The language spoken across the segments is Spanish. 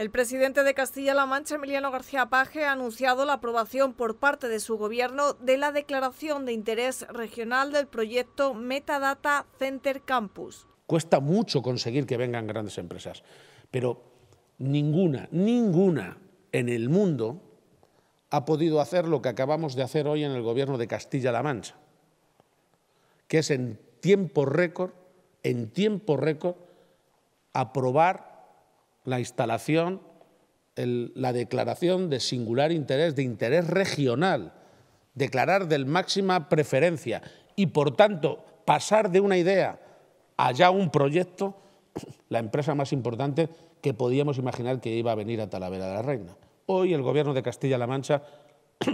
El presidente de Castilla-La Mancha, Emiliano García Paje, ha anunciado la aprobación por parte de su gobierno de la declaración de interés regional del proyecto Metadata Center Campus. Cuesta mucho conseguir que vengan grandes empresas, pero ninguna, ninguna en el mundo ha podido hacer lo que acabamos de hacer hoy en el gobierno de Castilla-La Mancha, que es en tiempo récord, en tiempo récord, aprobar la instalación, la declaración de singular interés, de interés regional, declarar del máxima preferencia y, por tanto, pasar de una idea a ya un proyecto, la empresa más importante que podíamos imaginar que iba a venir a Talavera de la Reina. Hoy el gobierno de Castilla-La Mancha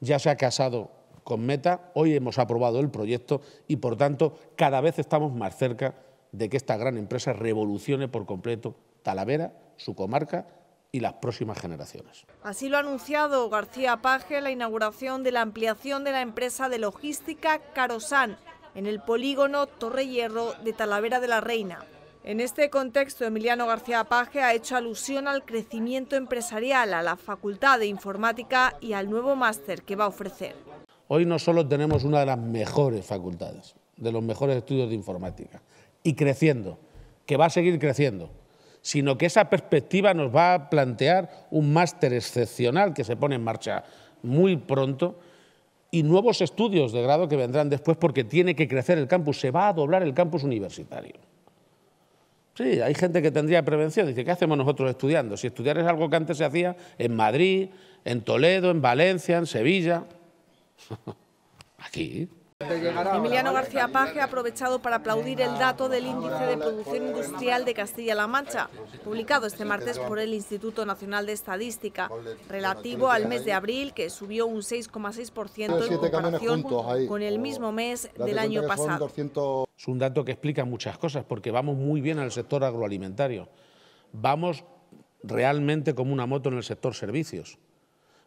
ya se ha casado con Meta, hoy hemos aprobado el proyecto y por tanto cada vez estamos más cerca de que esta gran empresa revolucione por completo Talavera, su comarca y las próximas generaciones. Así lo ha anunciado García Paje la inauguración de la ampliación de la empresa de logística Carosan en el polígono Torre Hierro de Talavera de la Reina. En este contexto, Emiliano García Paje ha hecho alusión al crecimiento empresarial, a la Facultad de Informática y al nuevo máster que va a ofrecer. Hoy no solo tenemos una de las mejores facultades, de los mejores estudios de informática, y creciendo, que va a seguir creciendo, sino que esa perspectiva nos va a plantear un máster excepcional que se pone en marcha muy pronto y nuevos estudios de grado que vendrán después porque tiene que crecer el campus, se va a doblar el campus universitario. Sí, hay gente que tendría prevención, dice, ¿qué hacemos nosotros estudiando? Si estudiar es algo que antes se hacía en Madrid, en Toledo, en Valencia, en Sevilla, aquí. Emiliano García Paje ha aprovechado para aplaudir el dato del índice de producción industrial de Castilla-La Mancha, publicado este martes por el Instituto Nacional de Estadística, relativo al mes de abril, que subió un 6,6% en comparación con el mismo mes del año pasado. Es un dato que explica muchas cosas, porque vamos muy bien en el sector agroalimentario. Vamos realmente como una moto en el sector servicios.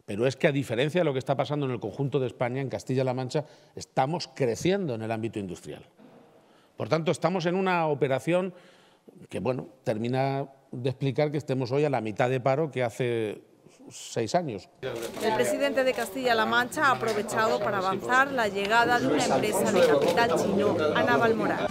Pero es que a diferencia de lo que está pasando en el conjunto de España, en Castilla-La Mancha, estamos creciendo en el ámbito industrial. Por tanto, estamos en una operación que, bueno, termina de explicar que estemos hoy a la mitad de paro que hace seis años. El presidente de Castilla-La Mancha ha aprovechado para avanzar la llegada de una empresa de capital chino Ana Balmoral.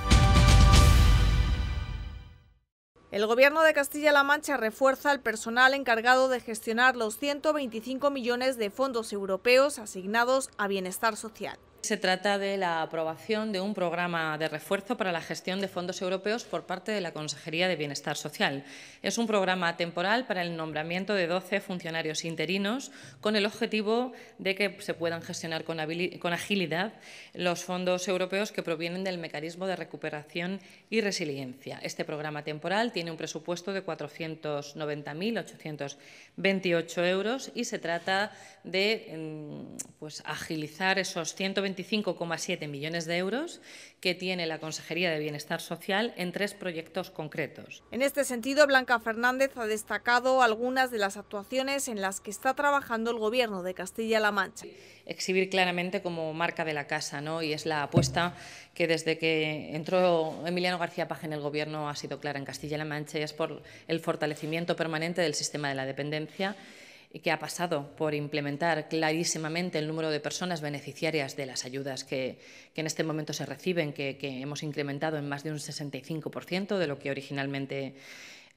El Gobierno de Castilla-La Mancha refuerza el personal encargado de gestionar los 125 millones de fondos europeos asignados a bienestar social. Se trata de la aprobación de un programa de refuerzo para la gestión de fondos europeos por parte de la Consejería de Bienestar Social. Es un programa temporal para el nombramiento de 12 funcionarios interinos con el objetivo de que se puedan gestionar con, agilidad los fondos europeos que provienen del mecanismo de recuperación y resiliencia. Este programa temporal tiene un presupuesto de 490.828 euros y se trata de mm, pues, agilizar esos 120 25,7 millones de euros que tiene la Consejería de Bienestar Social en tres proyectos concretos. En este sentido, Blanca Fernández ha destacado algunas de las actuaciones en las que está trabajando el Gobierno de Castilla-La Mancha. Exhibir claramente como marca de la casa, ¿no? y es la apuesta que desde que entró Emiliano García Paje en el Gobierno ha sido clara en Castilla-La Mancha y es por el fortalecimiento permanente del sistema de la dependencia y que ha pasado por implementar clarísimamente el número de personas beneficiarias de las ayudas que, en este momento se reciben, que, que, hemos incrementado en más de un 65% de lo que originalmente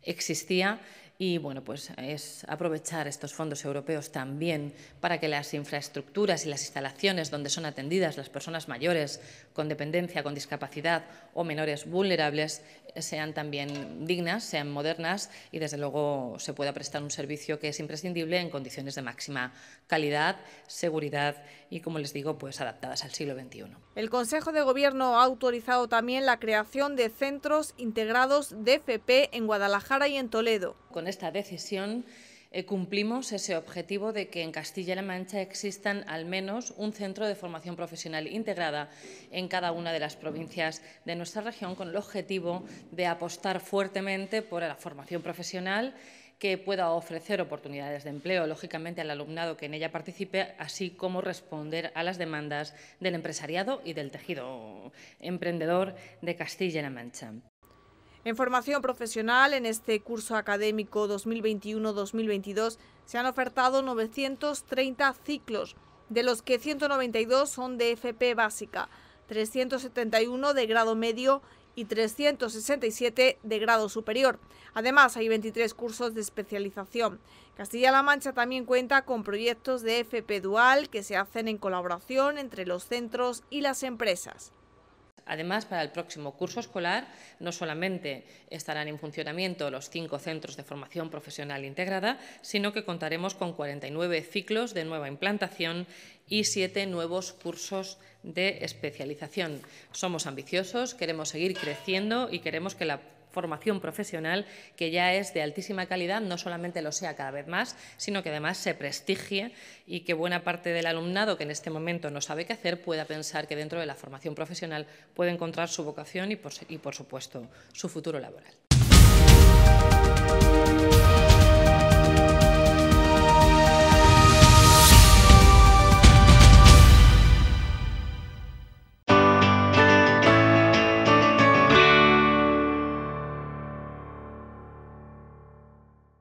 existía y bueno, pues es aprovechar estos fondos europeos también para que las infraestructuras y las instalaciones donde son atendidas las personas mayores con dependencia, con discapacidad o menores vulnerables sean también dignas, sean modernas y desde luego se pueda prestar un servicio que es imprescindible en condiciones de máxima calidad, seguridad y como les digo, pues adaptadas al siglo XXI. El Consejo de Gobierno ha autorizado también la creación de centros integrados de FP en Guadalajara y en Toledo con esta decisión eh, cumplimos ese objetivo de que en Castilla-La Mancha existan al menos un centro de formación profesional integrada en cada una de las provincias de nuestra región con el objetivo de apostar fuertemente por la formación profesional que pueda ofrecer oportunidades de empleo, lógicamente, al alumnado que en ella participe, así como responder a las demandas del empresariado y del tejido emprendedor de Castilla-La Mancha. En formación profesional, en este curso académico 2021-2022 se han ofertado 930 ciclos, de los que 192 son de FP básica, 371 de grado medio y 367 de grado superior. Además, hay 23 cursos de especialización. Castilla-La Mancha también cuenta con proyectos de FP Dual que se hacen en colaboración entre los centros y las empresas. Además, para el próximo curso escolar no solamente estarán en funcionamiento los cinco centros de formación profesional integrada, sino que contaremos con 49 ciclos de nueva implantación y siete nuevos cursos de especialización. Somos ambiciosos, queremos seguir creciendo y queremos que la formación profesional que ya es de altísima calidad, no solamente lo sea cada vez más, sino que además se prestigie y que buena parte del alumnado que en este momento no sabe qué hacer pueda pensar que dentro de la formación profesional puede encontrar su vocación y, por, y por supuesto, su futuro laboral.